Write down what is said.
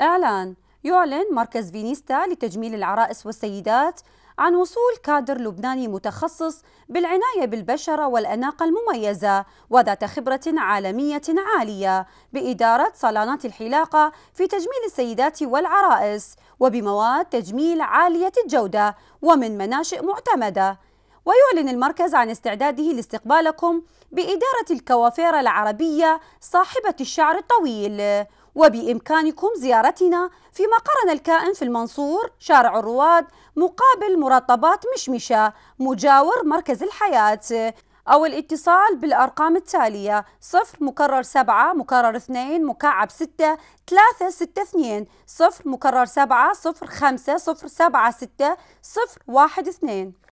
إعلان يعلن مركز فينيستا لتجميل العرائس والسيدات عن وصول كادر لبناني متخصص بالعناية بالبشرة والأناقة المميزة وذات خبرة عالمية عالية بإدارة صالونات الحلاقة في تجميل السيدات والعرائس وبمواد تجميل عالية الجودة ومن مناشئ معتمدة ويعلن المركز عن استعداده لاستقبالكم بإدارة الكوافيرة العربية صاحبة الشعر الطويل وبإمكانكم زيارتنا في مقرنا الكائن في المنصور شارع الرواد مقابل مرطبات مشمشة مجاور مركز الحياة أو الاتصال بالأرقام التالية صفر مكرر سبعة مكرر اثنين مكعب ستة ثلاثة ستة اثنين صفر مكرر سبعة صفر خمسة صفر سبعة ستة صفر واحد اثنين